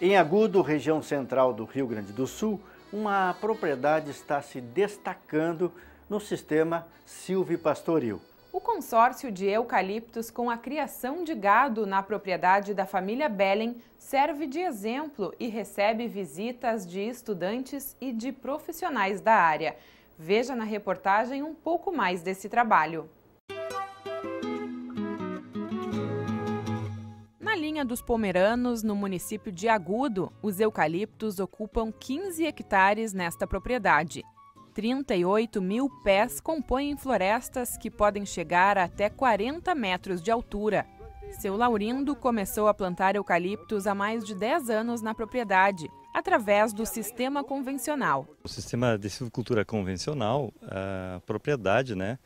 Em Agudo, região central do Rio Grande do Sul, uma propriedade está se destacando no sistema silvipastoril. O consórcio de eucaliptos com a criação de gado na propriedade da família Bellen serve de exemplo e recebe visitas de estudantes e de profissionais da área. Veja na reportagem um pouco mais desse trabalho. dos Pomeranos, no município de Agudo, os eucaliptos ocupam 15 hectares nesta propriedade. 38 mil pés compõem florestas que podem chegar até 40 metros de altura. Seu Laurindo começou a plantar eucaliptos há mais de 10 anos na propriedade, através do sistema convencional. O sistema de silvicultura convencional, a propriedade né,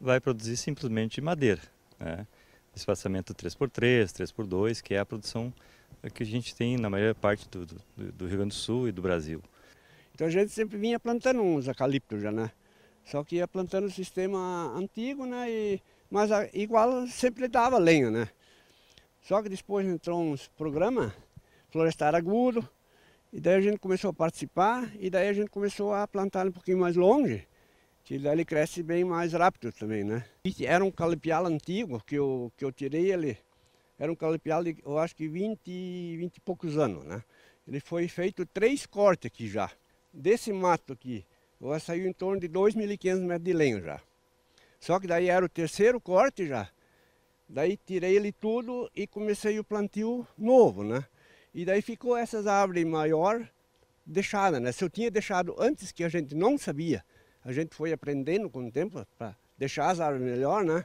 vai produzir simplesmente madeira. Né? espaçamento 3x3, 3x2, que é a produção que a gente tem na maior parte do, do, do Rio Grande do Sul e do Brasil. Então a gente sempre vinha plantando uns eucalipto já, né? Só que ia plantando o sistema antigo, né? E, mas a, igual sempre dava lenha, né? Só que depois entrou uns programa Florestar Agudo, e daí a gente começou a participar, e daí a gente começou a plantar um pouquinho mais longe que ele cresce bem mais rápido também, né? era um calipial antigo que eu, que eu tirei ele, era um calipial de, eu acho que 20, 20 e poucos anos, né? Ele foi feito três cortes aqui já. Desse mato aqui, eu saiu em torno de 2.500 metros de lenho já. Só que daí era o terceiro corte já. Daí tirei ele tudo e comecei o plantio novo, né? E daí ficou essas árvores maior deixada, né? Se eu tinha deixado antes que a gente não sabia, a gente foi aprendendo com o tempo para deixar as árvores melhor, né?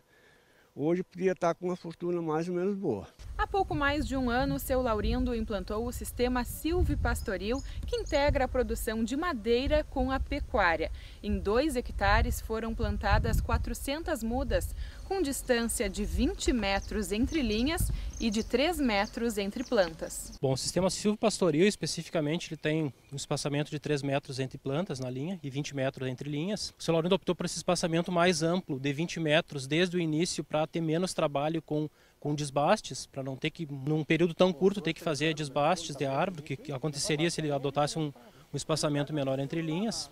Hoje podia estar tá com uma fortuna mais ou menos boa. Há pouco mais de um ano, seu Laurindo implantou o sistema silvipastoril, que integra a produção de madeira com a pecuária. Em dois hectares foram plantadas 400 mudas, com distância de 20 metros entre linhas e de 3 metros entre plantas. Bom, o sistema silvipastoril, especificamente, ele tem um espaçamento de 3 metros entre plantas na linha e 20 metros entre linhas. O seu Laurindo optou por esse espaçamento mais amplo, de 20 metros desde o início, para ter menos trabalho com com desbastes, para não ter que, num período tão curto, ter que fazer desbastes de árvore, que, que aconteceria se ele adotasse um, um espaçamento menor entre linhas.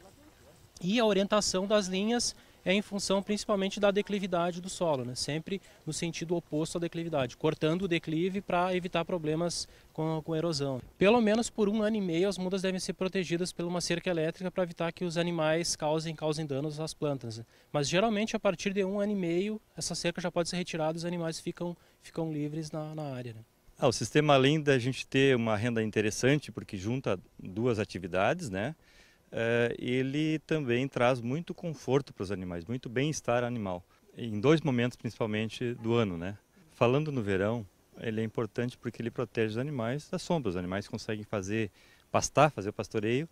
E a orientação das linhas é em função principalmente da declividade do solo, né? sempre no sentido oposto à declividade, cortando o declive para evitar problemas com, com, erosão. Pelo menos por um ano e meio as mudas devem ser protegidas por uma cerca elétrica para evitar que os animais causem, causem danos às plantas. Né? Mas geralmente a partir de um ano e meio essa cerca já pode ser retirada e os animais ficam, ficam livres na, na área. Né? Ah, o sistema, além da gente ter uma renda interessante, porque junta duas atividades, né? Eh, ele também traz muito conforto para os animais, muito bem-estar animal, em dois momentos principalmente do ano. Né? Falando no verão, ele é importante porque ele protege os animais da sombra, os animais conseguem fazer pastar, fazer o pastoreio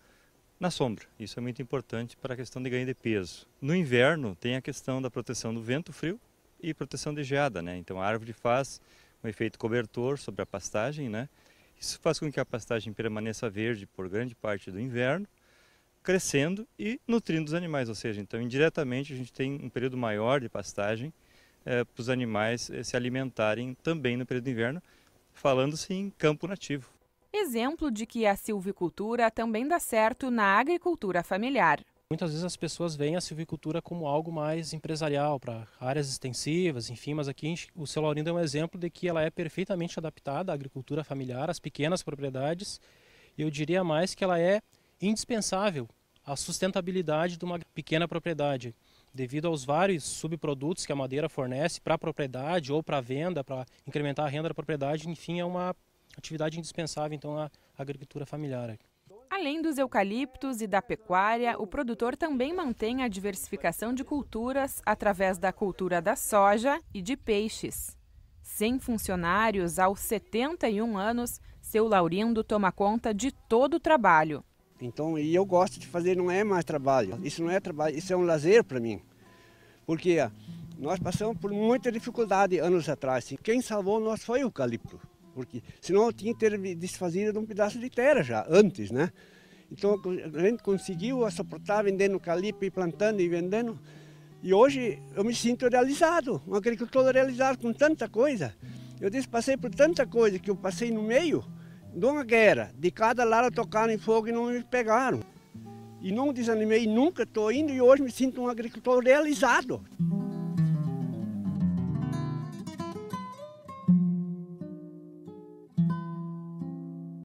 na sombra. Isso é muito importante para a questão de ganho de peso. No inverno tem a questão da proteção do vento frio e proteção de geada, né? Então a árvore faz um efeito cobertor sobre a pastagem, né? Isso faz com que a pastagem permaneça verde por grande parte do inverno crescendo e nutrindo os animais, ou seja, então indiretamente a gente tem um período maior de pastagem é, para os animais eh, se alimentarem também no período de inverno, falando-se em campo nativo. Exemplo de que a silvicultura também dá certo na agricultura familiar. Muitas vezes as pessoas veem a silvicultura como algo mais empresarial, para áreas extensivas, enfim, mas aqui o seu Laurindo é um exemplo de que ela é perfeitamente adaptada à agricultura familiar, às pequenas propriedades. Eu diria mais que ela é indispensável à sustentabilidade de uma pequena propriedade, devido aos vários subprodutos que a madeira fornece para a propriedade ou para venda, para incrementar a renda da propriedade, enfim, é uma atividade indispensável então à agricultura familiar. Além dos eucaliptos e da pecuária, o produtor também mantém a diversificação de culturas através da cultura da soja e de peixes. Sem funcionários, aos 71 anos, seu Laurindo toma conta de todo o trabalho. Então, e eu gosto de fazer, não é mais trabalho. Isso não é trabalho, isso é um lazer para mim. Porque ah, nós passamos por muita dificuldade anos atrás. Quem salvou nós foi o eucalipto. Porque senão eu tinha que ter desfazido de um pedaço de terra já, antes, né? Então a gente conseguiu suportar vendendo eucalipto e plantando e vendendo. E hoje eu me sinto realizado, um agricultor realizado com tanta coisa. Eu disse, passei por tanta coisa que eu passei no meio de uma guerra, de cada lado tocaram em fogo e não me pegaram. E não desanimei nunca, estou indo e hoje me sinto um agricultor realizado.